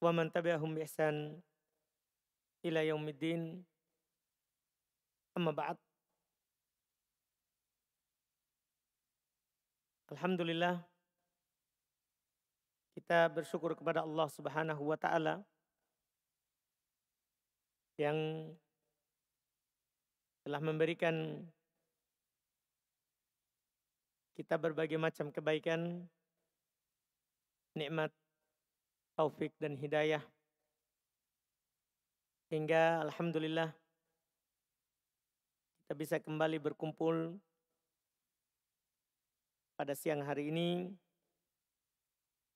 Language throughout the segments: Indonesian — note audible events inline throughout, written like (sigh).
wa man tabi'ahum ihsan ila yaumiddin amma ba'd Alhamdulillah kita bersyukur kepada Allah Subhanahu wa taala yang telah memberikan kita berbagai macam kebaikan, nikmat taufik dan hidayah. Hingga Alhamdulillah kita bisa kembali berkumpul pada siang hari ini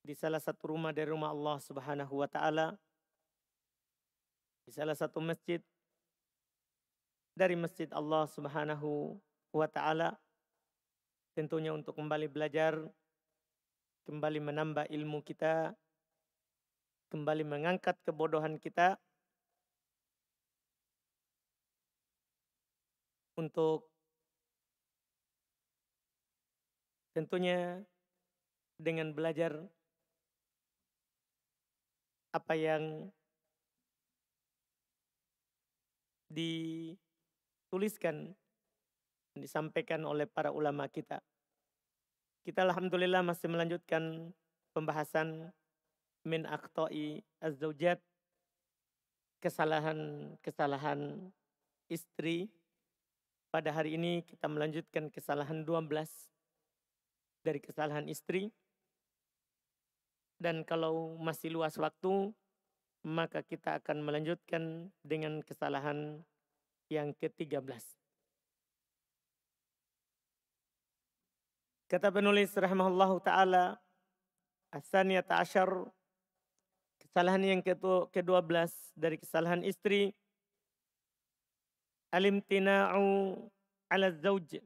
di salah satu rumah dari rumah Allah Subhanahu wa taala di salah satu masjid dari masjid Allah Subhanahu wa taala tentunya untuk kembali belajar kembali menambah ilmu kita kembali mengangkat kebodohan kita untuk tentunya dengan belajar apa yang dituliskan dan disampaikan oleh para ulama kita. Kita alhamdulillah masih melanjutkan pembahasan min aktoi azzaujat kesalahan-kesalahan istri. Pada hari ini kita melanjutkan kesalahan 12 dari kesalahan istri. Dan kalau masih luas waktu, maka kita akan melanjutkan dengan kesalahan yang ke-13. Kata penulis rahimahullahu taala, Asaniyata asyar Kesalahan yang ke-12 dari kesalahan istri. Alimtina'u ala zauj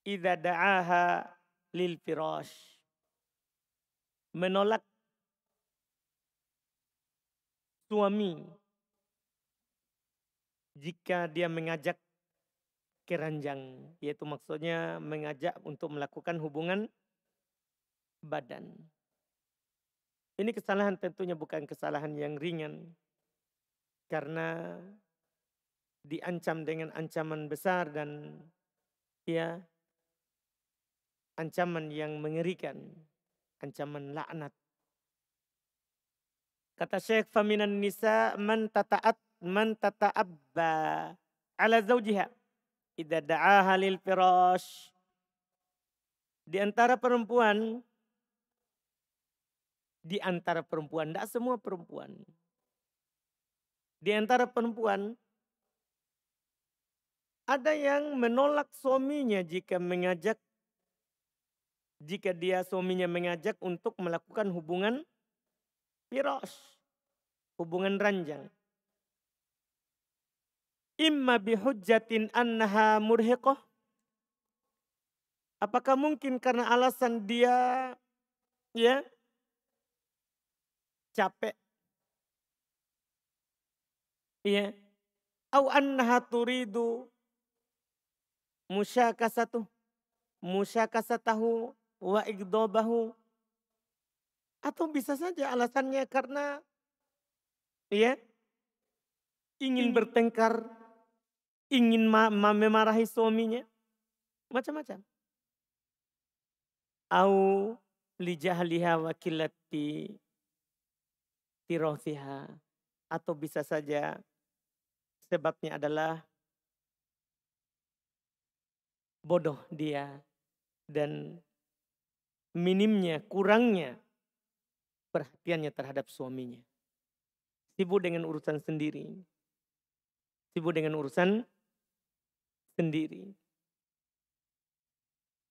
idza da'aha lil firash. Menolak suami jika dia mengajak keranjang, yaitu maksudnya mengajak untuk melakukan hubungan badan. Ini kesalahan tentunya bukan kesalahan yang ringan. Karena diancam dengan ancaman besar dan ya ancaman yang mengerikan, ancaman laknat. Kata Syekh Faminan Nisa, man tata'at man tata'abba ala zawjiha. ida da'aha lil firash. Di antara perempuan di antara perempuan, tidak semua perempuan. Di antara perempuan, ada yang menolak suaminya jika mengajak, jika dia suaminya mengajak untuk melakukan hubungan piros, hubungan ranjang. Imma bihujjatin annaha murhiqah. Apakah mungkin karena alasan dia ya capek. Iya. Au annaha turidu musyakasatu musyakasatahu wa igdobahu. Atau bisa saja alasannya karena iya, ingin bertengkar, ingin memarahi suaminya, macam-macam. Au lijahliha wa tirosiha atau bisa saja sebabnya adalah bodoh dia dan minimnya, kurangnya perhatiannya terhadap suaminya. Sibuk dengan urusan sendiri. Sibuk dengan urusan sendiri.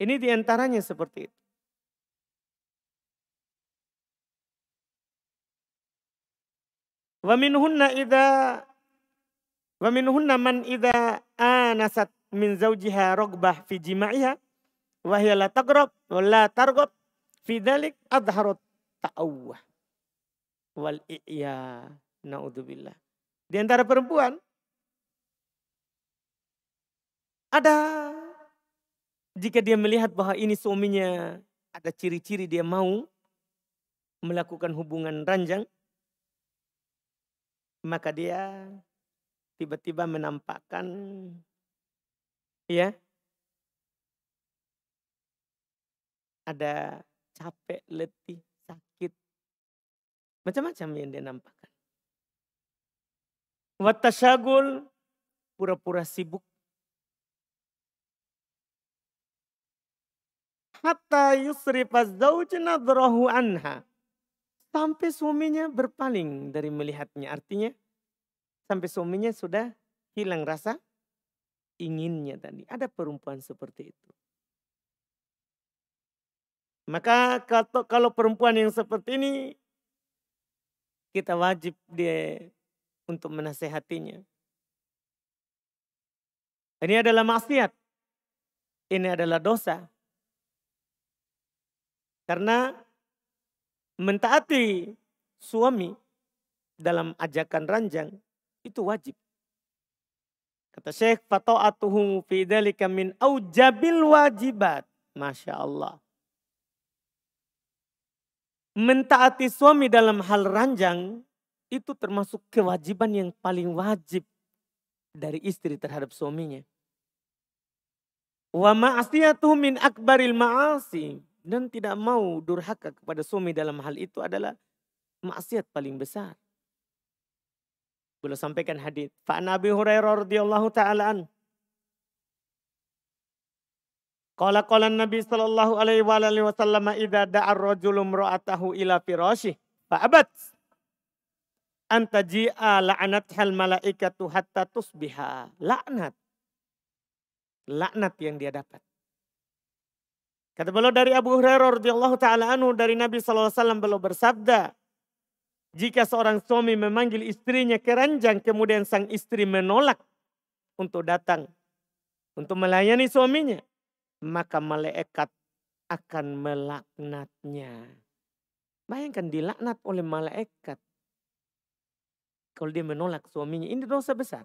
Ini diantaranya seperti itu. Wa minhunna idza wa minhunna man idza anasat min zaujiha ragbah fi jima'iha wa hiya la tagrab wa la targab fi dhalik adharat ta'awwah wal i'ya naudzubillah. Di antara perempuan ada jika dia melihat bahwa ini suaminya ada ciri-ciri dia mau melakukan hubungan ranjang maka dia tiba-tiba menampakkan ya ada capek, letih, sakit. Macam-macam yang dia nampakkan. Watasyagul pura-pura sibuk. Hatta yusrifa zawj anha. Sampai suaminya berpaling dari melihatnya. Artinya sampai suaminya sudah hilang rasa inginnya tadi. Ada perempuan seperti itu. Maka kalau perempuan yang seperti ini kita wajib dia untuk menasehatinya. Ini adalah maksiat. Ini adalah dosa. Karena mentaati suami dalam ajakan ranjang itu wajib. Kata Syekh fata'atuhu fi dalika min aujabil wajibat. Masya Allah. Mentaati suami dalam hal ranjang itu termasuk kewajiban yang paling wajib dari istri terhadap suaminya. Wa ma'asiyatuhu min akbaril ma'asi dan tidak mau durhaka kepada suami dalam hal itu adalah maksiat paling besar. Beliau sampaikan hadis. Fa Nabi Hurairah radhiyallahu taalaan. Qala qala Nabi sallallahu alaihi wa alihi wasallam idza da'a ar-rajulu imra'atahu ila firasyih fa abat ji'a taji'a hal malaikatu hatta tusbiha. Laknat. Laknat yang dia dapat. Kata beliau dari Abu Hurairah radhiyallahu taala anhu dari Nabi sallallahu alaihi wasallam beliau bersabda, jika seorang suami memanggil istrinya keranjang kemudian sang istri menolak untuk datang untuk melayani suaminya, maka malaikat akan melaknatnya. Bayangkan dilaknat oleh malaikat. Kalau dia menolak suaminya, ini dosa besar.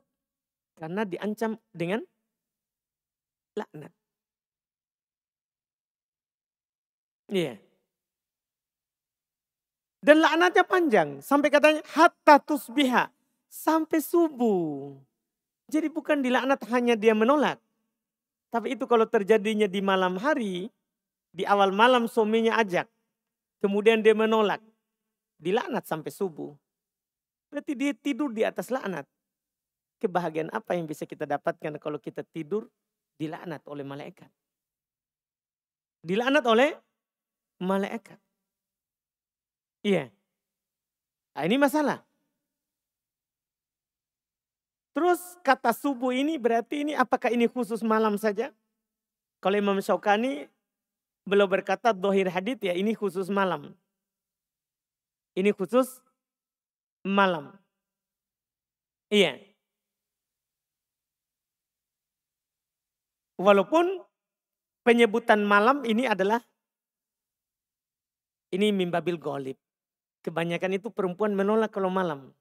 Karena diancam dengan laknat. Iya. Yeah. Dan laknatnya panjang. Sampai katanya hatta tusbiha. Sampai subuh. Jadi bukan dilaknat hanya dia menolak. Tapi itu kalau terjadinya di malam hari. Di awal malam suaminya ajak. Kemudian dia menolak. Dilaknat sampai subuh. Berarti dia tidur di atas laknat. Kebahagiaan apa yang bisa kita dapatkan kalau kita tidur dilaknat oleh malaikat. Dilaknat oleh malaikat. Iya. Nah, ini masalah. Terus kata subuh ini berarti ini apakah ini khusus malam saja? Kalau Imam Syaukani belum berkata dohir hadith ya ini khusus malam. Ini khusus malam. Iya. Walaupun penyebutan malam ini adalah ini bil golib. Kebanyakan itu perempuan menolak kalau malam.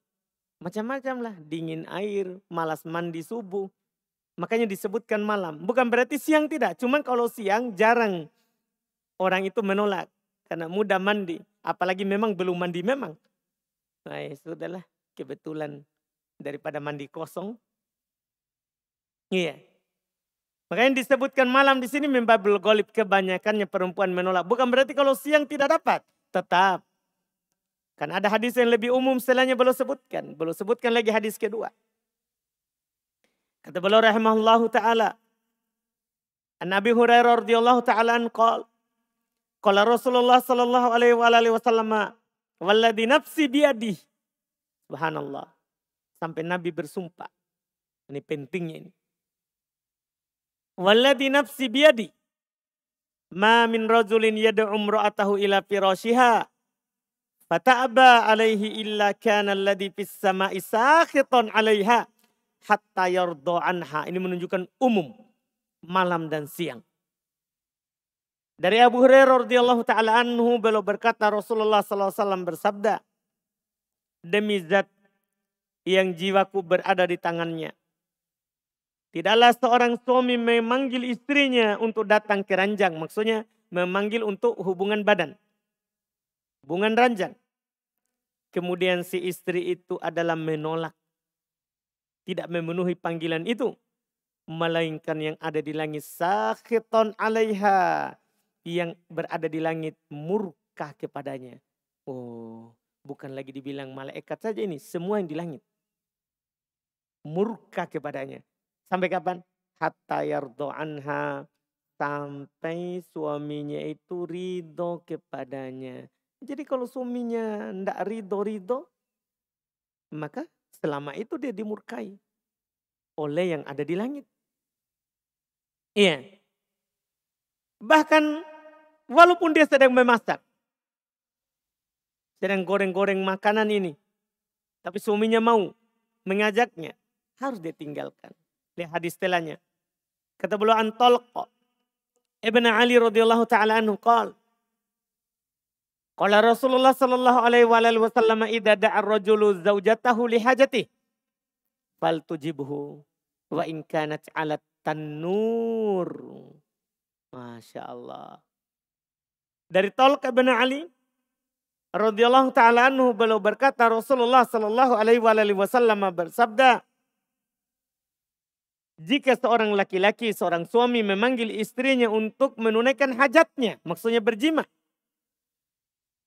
Macam-macam lah, dingin air, malas mandi subuh. Makanya disebutkan malam. Bukan berarti siang tidak, cuman kalau siang jarang orang itu menolak. Karena mudah mandi, apalagi memang belum mandi memang. Nah ya sudahlah, kebetulan daripada mandi kosong. Iya, Makanya disebutkan malam di sini membabel golip kebanyakannya perempuan menolak. Bukan berarti kalau siang tidak dapat. Tetap. Kan ada hadis yang lebih umum selainnya belum sebutkan. Belum sebutkan lagi hadis kedua. Kata beliau rahimahullah ta'ala. Nabi Hurairah radhiyallahu ta'ala anqal. Kala Rasulullah sallallahu alaihi wa alaihi Walladhi nafsi biadih. Subhanallah. Sampai Nabi bersumpah. Ini pentingnya ini. Walladhi nafsi biyadi. Ma min rajulin yad'u imra'atahu ila firashiha fata'aba alaihi illa kana alladhi fis sama'i sakhitan 'alaiha hatta yarda anha. Ini menunjukkan umum malam dan siang. Dari Abu Hurairah radhiyallahu taala anhu beliau berkata Rasulullah sallallahu alaihi wasallam bersabda Demi zat yang jiwaku berada di tangannya Tidaklah seorang suami memanggil istrinya untuk datang ke ranjang. Maksudnya memanggil untuk hubungan badan. Hubungan ranjang. Kemudian si istri itu adalah menolak. Tidak memenuhi panggilan itu. Melainkan yang ada di langit. Sakhiton alaiha. Yang berada di langit murka kepadanya. Oh, bukan lagi dibilang malaikat saja ini. Semua yang di langit. Murka kepadanya Sampai kapan? Hatta yardo anha. Sampai suaminya itu ridho kepadanya. Jadi kalau suaminya ndak ridho-ridho, maka selama itu dia dimurkai oleh yang ada di langit. Iya. Bahkan walaupun dia sedang memasak, sedang goreng-goreng makanan ini, tapi suaminya mau mengajaknya, harus ditinggalkan. Lihat hadis setelahnya. Kata beliau antolq Ibn Ali radhiyallahu taala anhu qala Qala Rasulullah sallallahu alaihi wa alihi wasallam idza da'a ar-rajulu zaujatahu li hajati fal tujibhu wa in kanat 'ala tanur. Masya Allah. Dari Talq bin Ali radhiyallahu taala anhu beliau berkata Rasulullah sallallahu alaihi wa alihi wasallam bersabda jika seorang laki-laki, seorang suami memanggil istrinya untuk menunaikan hajatnya, maksudnya berjima,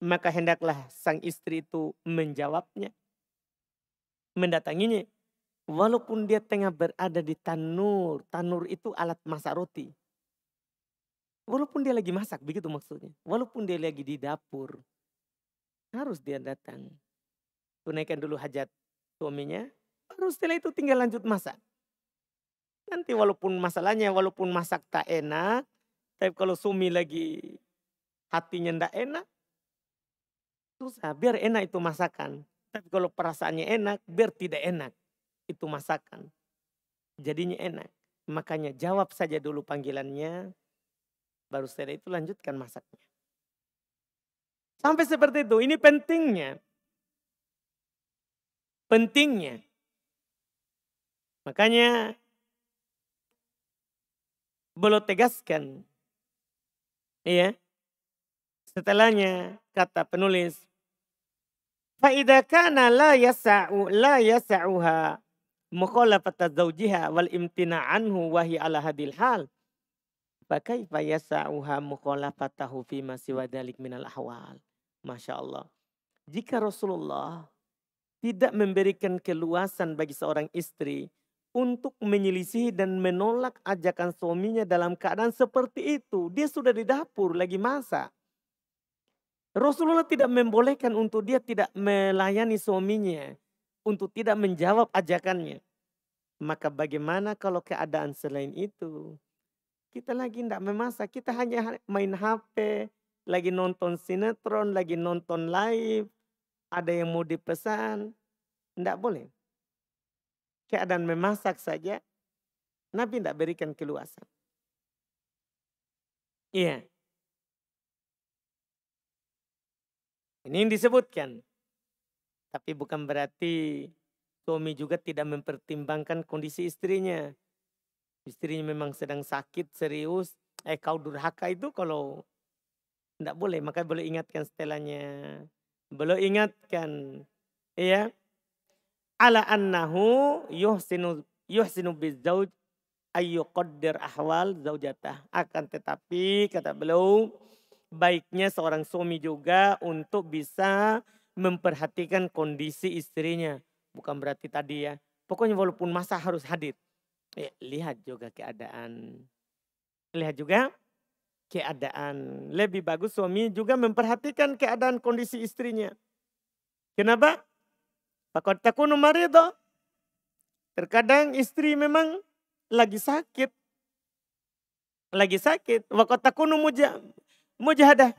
maka hendaklah sang istri itu menjawabnya, mendatanginya, walaupun dia tengah berada di tanur, tanur itu alat masak roti. Walaupun dia lagi masak, begitu maksudnya. Walaupun dia lagi di dapur, harus dia datang. Tunaikan dulu hajat suaminya, baru setelah itu tinggal lanjut masak. Nanti walaupun masalahnya, walaupun masak tak enak, tapi kalau sumi lagi hatinya ndak enak, susah. Biar enak itu masakan. Tapi kalau perasaannya enak, biar tidak enak. Itu masakan. Jadinya enak. Makanya jawab saja dulu panggilannya. Baru setelah itu lanjutkan masaknya. Sampai seperti itu. Ini pentingnya. Pentingnya. Makanya beliau tegaskan. ya? Setelahnya kata penulis. Fa'idha kana la yasa'u la yasa'uha mukhalafata zawjiha wal imtina anhu wahi ala hadil hal. Fakaifa yasa'uha mukhalafatahu fima siwa dalik min al ahwal. Masya Allah. Jika Rasulullah tidak memberikan keluasan bagi seorang istri untuk menyelisih dan menolak ajakan suaminya dalam keadaan seperti itu. Dia sudah di dapur lagi masak. Rasulullah tidak membolehkan untuk dia tidak melayani suaminya. Untuk tidak menjawab ajakannya. Maka bagaimana kalau keadaan selain itu? Kita lagi tidak memasak. Kita hanya main HP. Lagi nonton sinetron. Lagi nonton live. Ada yang mau dipesan. Tidak boleh keadaan memasak saja, Nabi tidak berikan keluasan. Iya. Ini yang disebutkan. Tapi bukan berarti suami juga tidak mempertimbangkan kondisi istrinya. Istrinya memang sedang sakit, serius. Eh kau durhaka itu kalau tidak boleh. Maka boleh ingatkan setelahnya. boleh ingatkan. Iya ala annahu yuhsinu yuhsinu bizauj qaddir ahwal zaujatah. Akan tetapi kata beliau baiknya seorang suami juga untuk bisa memperhatikan kondisi istrinya. Bukan berarti tadi ya. Pokoknya walaupun masa harus hadir. Ya, lihat juga keadaan. Lihat juga keadaan. Lebih bagus suami juga memperhatikan keadaan kondisi istrinya. Kenapa? Pakot takunu marido. Terkadang istri memang lagi sakit. Lagi sakit. Wakot takunu mujahadah.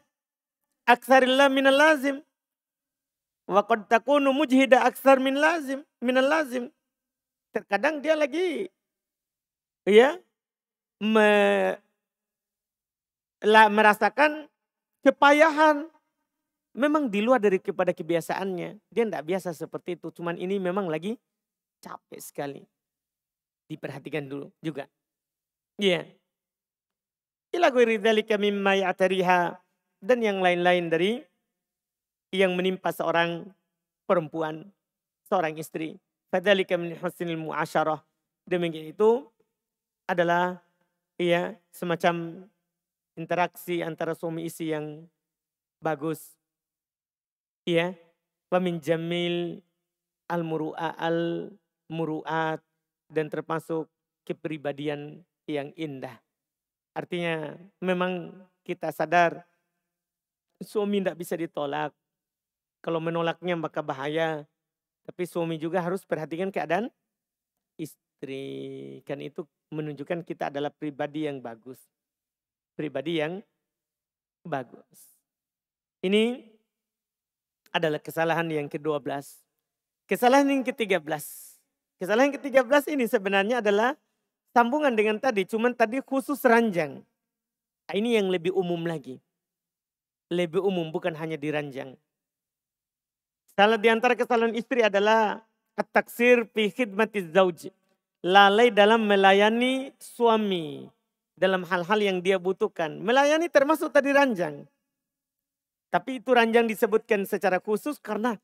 Aksarillah minal lazim. Wakot takunu mujhida aksar min lazim. Minal lazim. Terkadang dia lagi ya me, la, merasakan kepayahan memang di luar dari kepada kebiasaannya. Dia tidak biasa seperti itu. Cuman ini memang lagi capek sekali. Diperhatikan dulu juga. Iya. Ila dzalika mimma ya'tariha dan yang lain-lain dari yang menimpa seorang perempuan, seorang istri. Fadzalika min husnil mu'asyarah. Demikian itu adalah iya semacam interaksi antara suami istri yang bagus Ya. Wa min jamil al muru'a al muru'at dan termasuk kepribadian yang indah. Artinya memang kita sadar suami tidak bisa ditolak. Kalau menolaknya maka bahaya. Tapi suami juga harus perhatikan keadaan istri. Kan itu menunjukkan kita adalah pribadi yang bagus. Pribadi yang bagus. Ini adalah kesalahan yang ke-12. Kesalahan yang ke-13. Kesalahan yang ke-13 ini sebenarnya adalah sambungan dengan tadi, cuman tadi khusus ranjang. Nah, ini yang lebih umum lagi. Lebih umum bukan hanya di ranjang. Salah di antara kesalahan istri adalah ketaksir taksir fi khidmati zauj. Lalai dalam melayani suami dalam hal-hal yang dia butuhkan. Melayani termasuk tadi ranjang. Tapi itu ranjang disebutkan secara khusus karena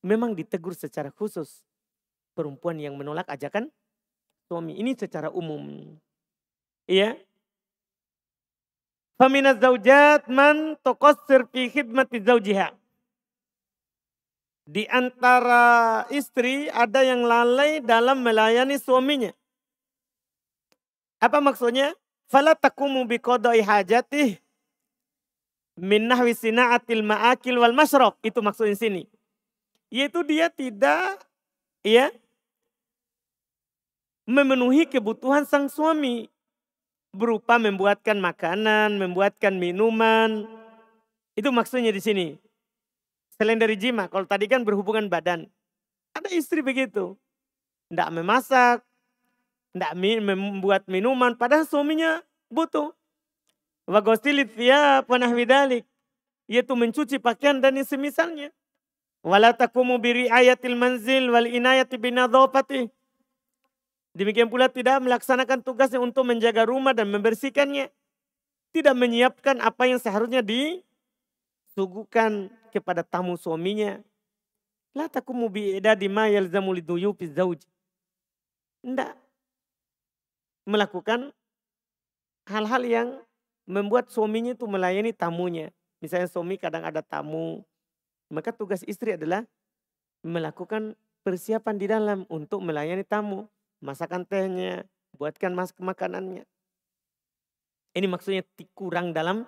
memang ditegur secara khusus. Perempuan yang menolak ajakan suami. Ini secara umum. Iya. Famina zaujat man toqassir fi khidmati zaujiha. Di antara istri ada yang lalai dalam melayani suaminya. Apa maksudnya? Fala takumu biqadai hajatih minnah wisina atil ma'akil wal masrob. Itu maksudnya di sini. Yaitu dia tidak ya memenuhi kebutuhan sang suami berupa membuatkan makanan, membuatkan minuman. Itu maksudnya di sini. Selain dari jima, kalau tadi kan berhubungan badan. Ada istri begitu. Tidak memasak, tidak membuat minuman, padahal suaminya butuh. Wagosilit ya panah widalik. Yaitu mencuci pakaian dan yang semisalnya. Walatakumu biri ayatil manzil wal inayati binadhopati. Demikian pula tidak melaksanakan tugasnya untuk menjaga rumah dan membersihkannya. Tidak menyiapkan apa yang seharusnya disuguhkan kepada tamu suaminya. Latakumu takumu bi'idadi ma yalzamu liduyufi zawji. Tidak. Melakukan hal-hal yang membuat suaminya itu melayani tamunya. Misalnya suami kadang ada tamu, maka tugas istri adalah melakukan persiapan di dalam untuk melayani tamu, masakan tehnya, buatkan masak makanannya. Ini maksudnya kurang dalam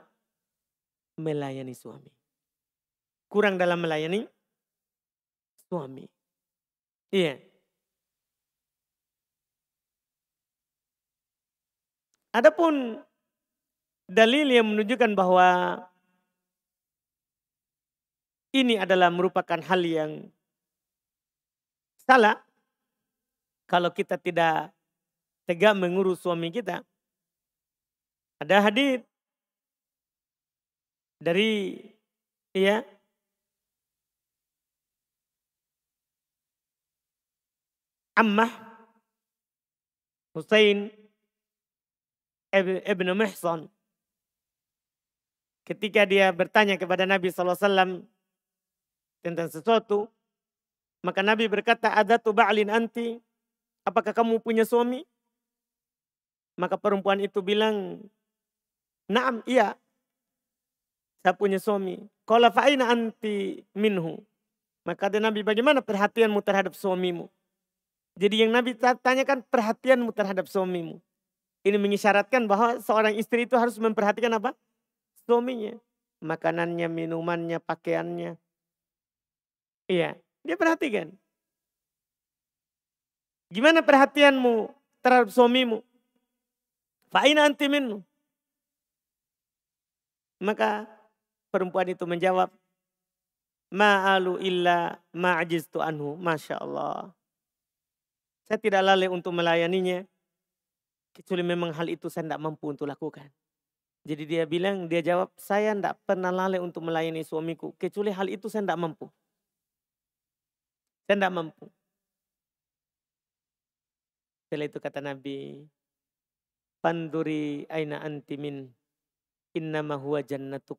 melayani suami. Kurang dalam melayani suami. Iya. Yeah. Adapun dalil yang menunjukkan bahwa ini adalah merupakan hal yang salah kalau kita tidak tegak mengurus suami kita. Ada hadis dari ya Ammah Hussein Ibn Mihsan ketika dia bertanya kepada Nabi SAW tentang sesuatu, maka Nabi berkata, ada tu ba'lin anti, apakah kamu punya suami? Maka perempuan itu bilang, Naam, iya. Saya punya suami. Kalau fa'ina anti minhu. Maka ada Nabi, bagaimana perhatianmu terhadap suamimu? Jadi yang Nabi tanyakan perhatianmu terhadap suamimu. Ini mengisyaratkan bahwa seorang istri itu harus memperhatikan apa? suaminya. Makanannya, minumannya, pakaiannya. Iya, dia perhatikan. Gimana perhatianmu terhadap suamimu? Fa'ina anti minu. Maka perempuan itu menjawab, Ma'alu illa ma'ajiztu anhu. Masya Allah. Saya tidak lalai untuk melayaninya. Kecuali memang hal itu saya tidak mampu untuk lakukan. Jadi dia bilang, dia jawab, saya tidak pernah lalai untuk melayani suamiku. Kecuali hal itu saya tidak mampu. Saya tidak mampu. Setelah itu kata Nabi, Panduri aina antimin innama huwa jannatuk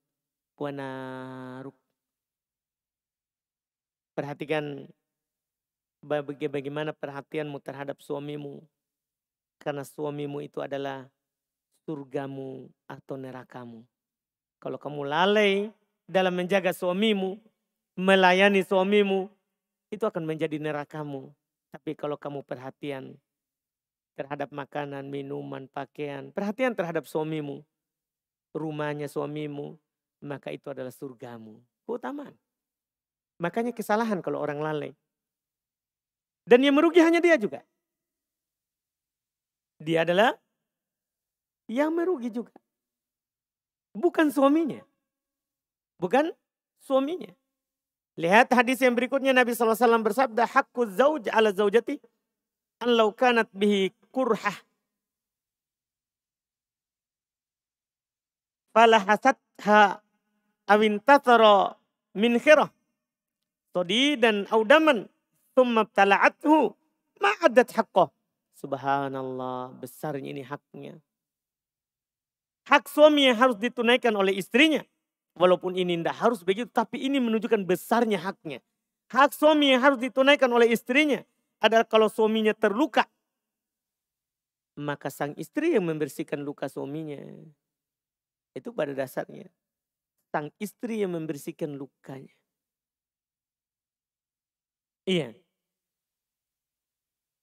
wa naruk. Perhatikan bagaimana perhatianmu terhadap suamimu. Karena suamimu itu adalah surgamu atau nerakamu. Kalau kamu lalai dalam menjaga suamimu, melayani suamimu, itu akan menjadi nerakamu. Tapi kalau kamu perhatian terhadap makanan, minuman, pakaian, perhatian terhadap suamimu, rumahnya suamimu, maka itu adalah surgamu. Keutamaan. Makanya kesalahan kalau orang lalai. Dan yang merugi hanya dia juga. Dia adalah yang merugi juga. Bukan suaminya. Bukan suaminya. Lihat hadis yang berikutnya Nabi SAW bersabda, Hakku zauj ala zaujati, an lau kanat bihi kurhah. Falahasatha awin tatara min khirah. Todi dan audaman, thumma tala'athu ma'adat haqqah. Subhanallah, besarnya ini haknya. Hak suami yang harus ditunaikan oleh istrinya. Walaupun ini tidak harus begitu, tapi ini menunjukkan besarnya haknya. Hak suami yang harus ditunaikan oleh istrinya adalah kalau suaminya terluka. Maka sang istri yang membersihkan luka suaminya. Itu pada dasarnya. Sang istri yang membersihkan lukanya. Iya.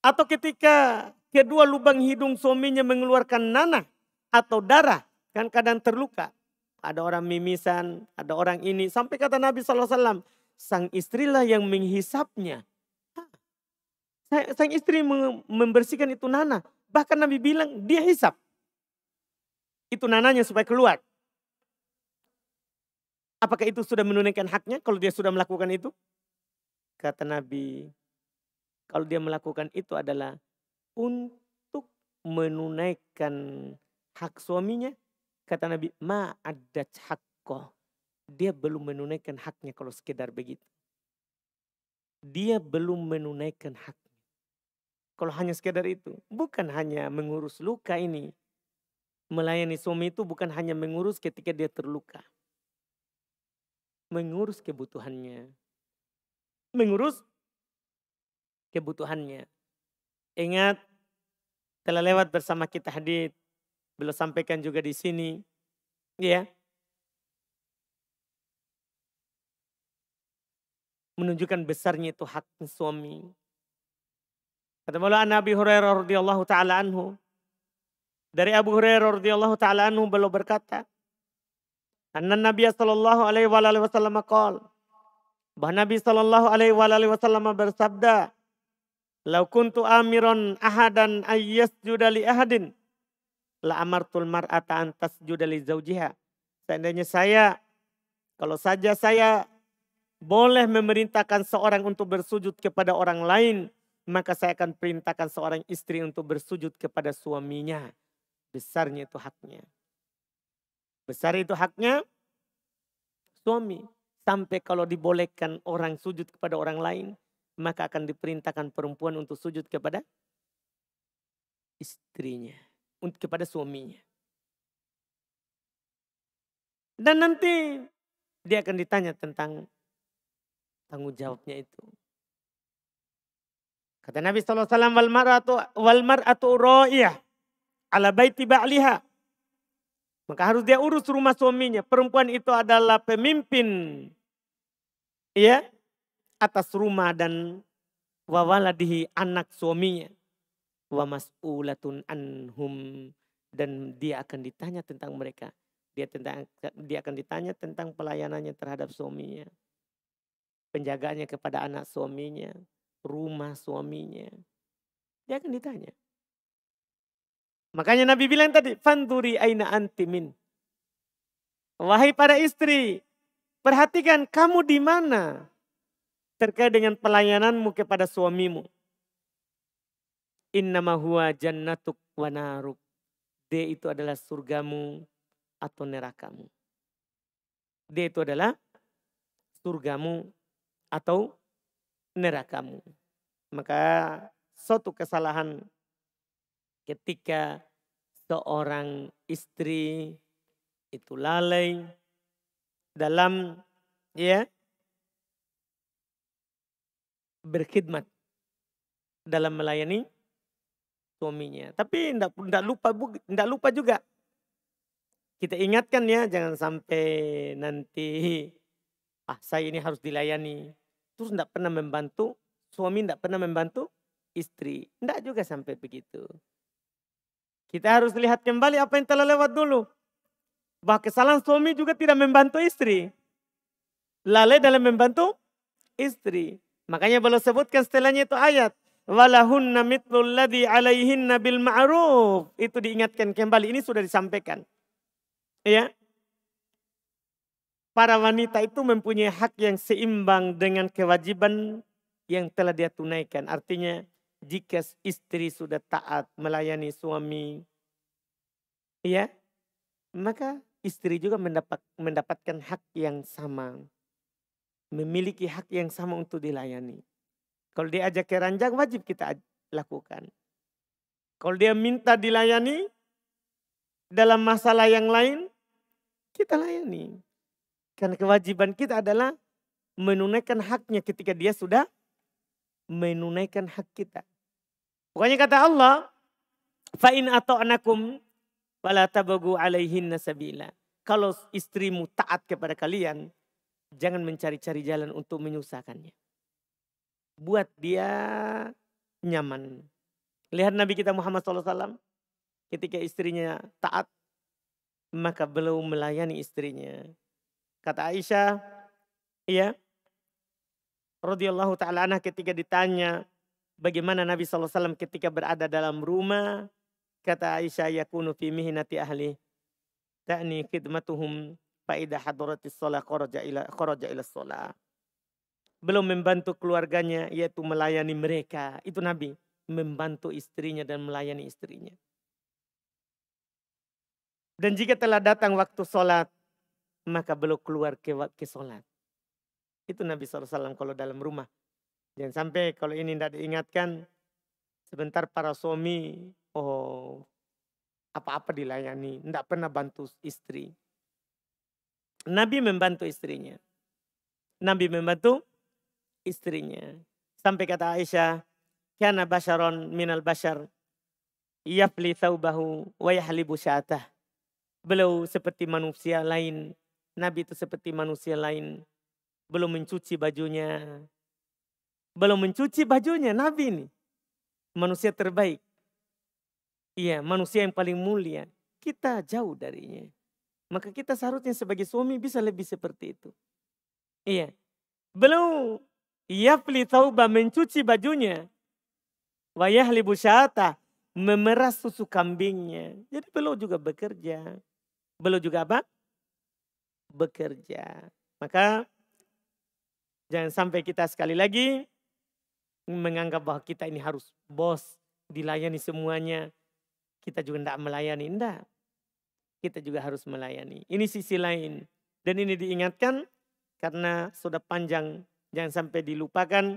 Atau ketika kedua lubang hidung suaminya mengeluarkan nanah atau darah kan kadang terluka. Ada orang mimisan, ada orang ini. Sampai kata Nabi SAW, sang istrilah yang menghisapnya. Sang istri membersihkan itu nanah. Bahkan Nabi bilang, dia hisap. Itu nananya supaya keluar. Apakah itu sudah menunaikan haknya kalau dia sudah melakukan itu? Kata Nabi, kalau dia melakukan itu adalah untuk menunaikan hak suaminya? Kata Nabi, ma adat hakko. Dia belum menunaikan haknya kalau sekedar begitu. Dia belum menunaikan haknya. Kalau hanya sekedar itu. Bukan hanya mengurus luka ini. Melayani suami itu bukan hanya mengurus ketika dia terluka. Mengurus kebutuhannya. Mengurus kebutuhannya. Ingat, telah lewat bersama kita hadith Beliau sampaikan juga di sini. Ya. Menunjukkan besarnya itu hak suami. Kata Maulana Nabi Hurairah radhiyallahu taala anhu. Dari Abu Hurairah radhiyallahu taala anhu beliau berkata, "Anna Nabi sallallahu alaihi wa alihi wasallam qol" Bahwa Nabi sallallahu alaihi wa alihi wasallam bersabda, "Lau kuntu amiron ahadan ayyasjuda li ahadin" la amartul mar'ata an tasjuda li zaujiha. Seandainya saya kalau saja saya boleh memerintahkan seorang untuk bersujud kepada orang lain, maka saya akan perintahkan seorang istri untuk bersujud kepada suaminya. Besarnya itu haknya. Besar itu haknya suami. Sampai kalau dibolehkan orang sujud kepada orang lain, maka akan diperintahkan perempuan untuk sujud kepada istrinya kepada suaminya. Dan nanti dia akan ditanya tentang tanggung jawabnya itu. Kata Nabi SAW, wal mar'atu wal mar'atu ra'iyah ala baiti ba'liha. Maka harus dia urus rumah suaminya. Perempuan itu adalah pemimpin ya atas rumah dan wawaladihi anak suaminya wa mas'ulatun anhum dan dia akan ditanya tentang mereka. Dia tentang dia akan ditanya tentang pelayanannya terhadap suaminya. Penjagaannya kepada anak suaminya, rumah suaminya. Dia akan ditanya. Makanya Nabi bilang tadi, Fanduri aina antimin." Wahai para istri, perhatikan kamu di mana terkait dengan pelayananmu kepada suamimu. Innama huwa jannatuk wa naruk. D itu adalah surgamu atau nerakamu. D itu adalah surgamu atau nerakamu. Maka suatu kesalahan ketika seorang istri itu lalai dalam ya berkhidmat dalam melayani suaminya. Tapi tidak tidak lupa tidak lupa juga kita ingatkan ya jangan sampai nanti (laughs) ah saya ini harus dilayani. Terus tidak pernah membantu suami tidak pernah membantu istri. Tidak juga sampai begitu. Kita harus lihat kembali apa yang telah lewat dulu. Bahwa kesalahan suami juga tidak membantu istri. Lalai dalam membantu istri. Makanya beliau sebutkan setelahnya itu ayat walahunna mitlul ladhi alaihinna bil ma'ruf. Itu diingatkan kembali. Ini sudah disampaikan. Ya. Para wanita itu mempunyai hak yang seimbang dengan kewajiban yang telah dia tunaikan. Artinya jika istri sudah taat melayani suami, ya, maka istri juga mendapat, mendapatkan hak yang sama. Memiliki hak yang sama untuk dilayani. Kalau dia ajak ke ranjang wajib kita lakukan. Kalau dia minta dilayani dalam masalah yang lain, kita layani. Karena kewajiban kita adalah menunaikan haknya ketika dia sudah menunaikan hak kita. Pokoknya kata Allah, fa'in atau anakum fala tabagu alaihin nasabila. Kalau istrimu taat kepada kalian, jangan mencari-cari jalan untuk menyusahkannya buat dia nyaman. Lihat Nabi kita Muhammad SAW ketika istrinya taat maka beliau melayani istrinya. Kata Aisyah, ya, radhiyallahu taala anha ketika ditanya bagaimana Nabi SAW ketika berada dalam rumah, kata Aisyah yakunu fi mihnati ahli ta'ni khidmatuhum fa idza hadaratis shalah kharaja ila kharaja ila shalah belum membantu keluarganya yaitu melayani mereka. Itu Nabi membantu istrinya dan melayani istrinya. Dan jika telah datang waktu sholat, maka belum keluar ke, waktu sholat. Itu Nabi SAW kalau dalam rumah. Jangan sampai kalau ini tidak diingatkan, sebentar para suami, oh apa-apa dilayani, tidak pernah bantu istri. Nabi membantu istrinya. Nabi membantu istrinya. Sampai kata Aisyah, "Kana basharon minal bashar yafli thawbahu wa yahlibu syatah." Beliau seperti manusia lain. Nabi itu seperti manusia lain. Belum mencuci bajunya. Belum mencuci bajunya Nabi ini. Manusia terbaik. Iya, manusia yang paling mulia. Kita jauh darinya. Maka kita seharusnya sebagai suami bisa lebih seperti itu. Iya. belum ia pelitauba mencuci bajunya. Wayah libu syata memeras susu kambingnya. Jadi beliau juga bekerja. Beliau juga apa? Bekerja. Maka jangan sampai kita sekali lagi menganggap bahwa kita ini harus bos, dilayani semuanya. Kita juga tidak melayani. Tidak. Kita juga harus melayani. Ini sisi lain. Dan ini diingatkan karena sudah panjang Jangan sampai dilupakan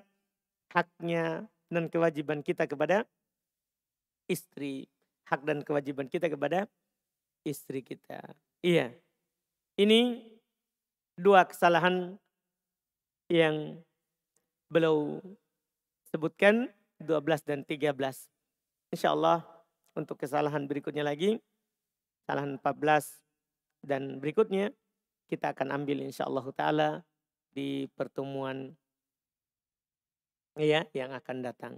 haknya dan kewajiban kita kepada istri. Hak dan kewajiban kita kepada istri kita. Iya. Ini dua kesalahan yang beliau sebutkan 12 dan 13. Insya Allah untuk kesalahan berikutnya lagi, kesalahan 14 dan berikutnya kita akan ambil insya Allah ta'ala di pertemuan ya yang akan datang.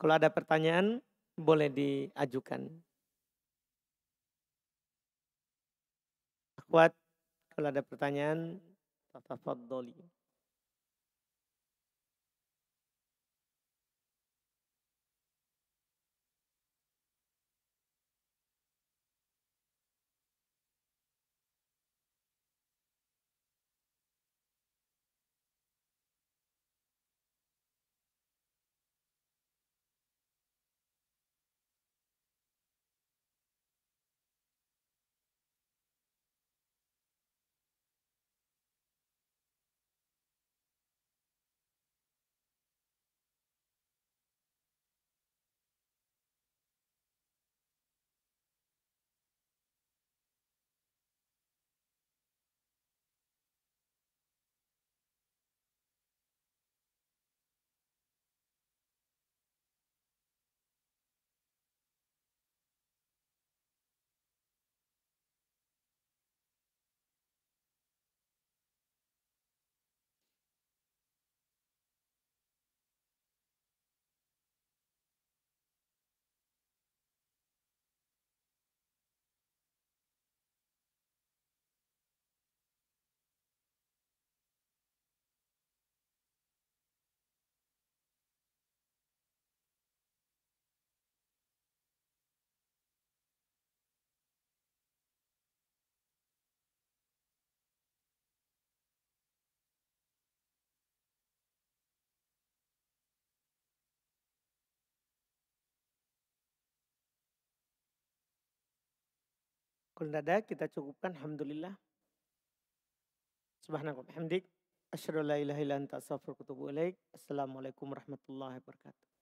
Kalau ada pertanyaan boleh diajukan. Akhwat kalau ada pertanyaan tafadholi. Kalau tidak ada kita cukupkan. Alhamdulillah. Subhanakum hamdik. Asyadu la ilaha ila anta Assalamualaikum warahmatullahi wabarakatuh.